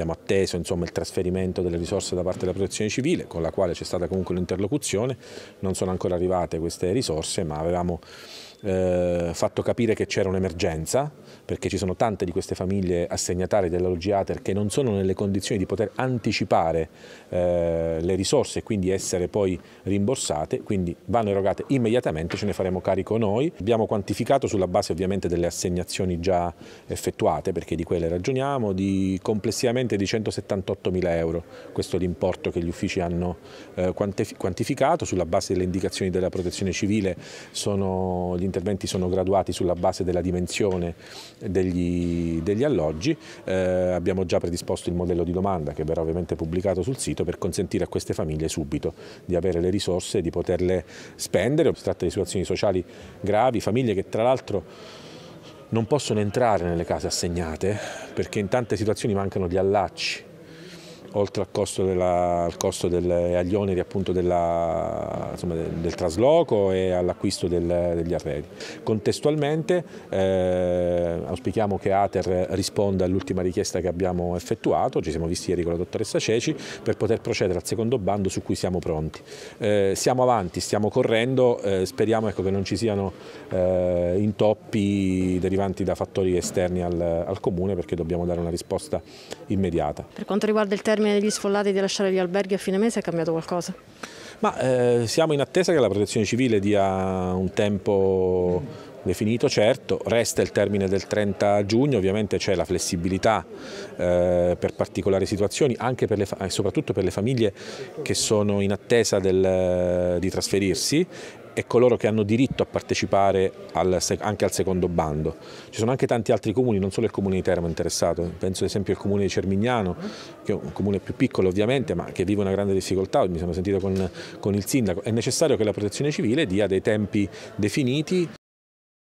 abbiamo atteso insomma, il trasferimento delle risorse da parte della protezione civile con la quale c'è stata comunque un'interlocuzione, non sono ancora arrivate queste risorse ma avevamo eh, fatto capire che c'era un'emergenza, perché ci sono tante di queste famiglie assegnatarie della Logiater che non sono nelle condizioni di poter anticipare eh, le risorse e quindi essere poi rimborsate, quindi vanno erogate immediatamente, ce ne faremo carico noi. Abbiamo quantificato sulla base ovviamente delle assegnazioni già effettuate, perché di quelle ragioniamo, di complessivamente di 178 mila euro, questo è l'importo che gli uffici hanno eh, quantificato, sulla base delle indicazioni della protezione civile sono gli interventi sono graduati sulla base della dimensione degli, degli alloggi, eh, abbiamo già predisposto il modello di domanda che verrà ovviamente pubblicato sul sito per consentire a queste famiglie subito di avere le risorse e di poterle spendere. Si tratta di situazioni sociali gravi, famiglie che tra l'altro non possono entrare nelle case assegnate perché in tante situazioni mancano gli allacci oltre al costo, della, al costo del, agli oneri della, insomma, del, del, trasloco e all'acquisto del, degli arredi. Contestualmente eh, auspichiamo che Ater risponda all'ultima richiesta che abbiamo effettuato, ci siamo visti ieri con la dottoressa Ceci, per poter procedere al secondo bando su cui siamo pronti. Eh, siamo avanti, stiamo correndo, eh, speriamo ecco, che non ci siano eh, intoppi derivanti da fattori esterni al, al Comune perché dobbiamo dare una risposta immediata. Per quanto riguarda il terreno termine degli sfollati di lasciare gli alberghi a fine mese è cambiato qualcosa? Ma eh, siamo in attesa che la protezione civile dia un tempo definito certo, resta il termine del 30 giugno, ovviamente c'è la flessibilità eh, per particolari situazioni, anche per le, soprattutto per le famiglie che sono in attesa del, eh, di trasferirsi e coloro che hanno diritto a partecipare al, anche al secondo bando. Ci sono anche tanti altri comuni, non solo il comune di Teramo interessato, penso ad esempio al comune di Cermignano, che è un comune più piccolo ovviamente, ma che vive una grande difficoltà, mi sono sentito con, con il sindaco. È necessario che la protezione civile dia dei tempi definiti